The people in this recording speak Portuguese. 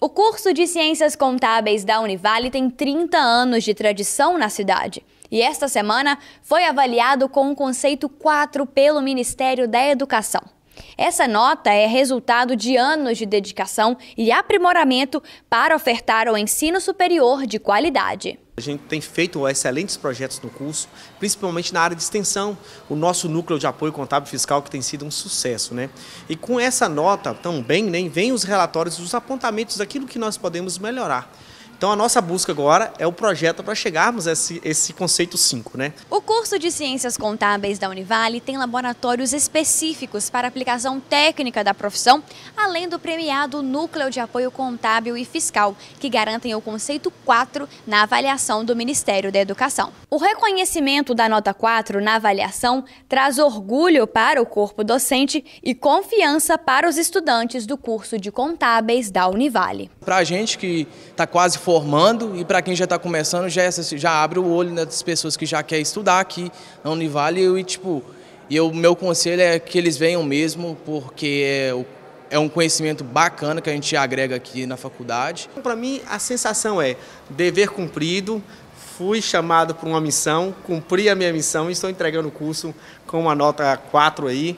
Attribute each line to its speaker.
Speaker 1: O curso de Ciências Contábeis da Univale tem 30 anos de tradição na cidade. E esta semana foi avaliado com o conceito 4 pelo Ministério da Educação. Essa nota é resultado de anos de dedicação e aprimoramento para ofertar o ensino superior de qualidade.
Speaker 2: A gente tem feito excelentes projetos no curso, principalmente na área de extensão, o nosso núcleo de apoio contábil fiscal que tem sido um sucesso. Né? E com essa nota também né, vem os relatórios, os apontamentos daquilo que nós podemos melhorar. Então a nossa busca agora é o projeto para chegarmos a esse, esse conceito 5, né?
Speaker 1: O curso de Ciências Contábeis da Univale tem laboratórios específicos para aplicação técnica da profissão, além do premiado Núcleo de Apoio Contábil e Fiscal, que garantem o conceito 4 na avaliação do Ministério da Educação. O reconhecimento da nota 4 na avaliação traz orgulho para o corpo docente e confiança para os estudantes do curso de Contábeis da Univale.
Speaker 3: Para a gente que está quase formando e para quem já está começando, já, é já abre o olho né, das pessoas que já quer estudar aqui na Univale e, tipo, e o meu conselho é que eles venham mesmo, porque é, é um conhecimento bacana que a gente agrega aqui na faculdade. Então, para mim, a sensação é dever cumprido, fui chamado
Speaker 2: para uma missão, cumpri a minha missão e estou entregando o curso com uma nota 4 aí.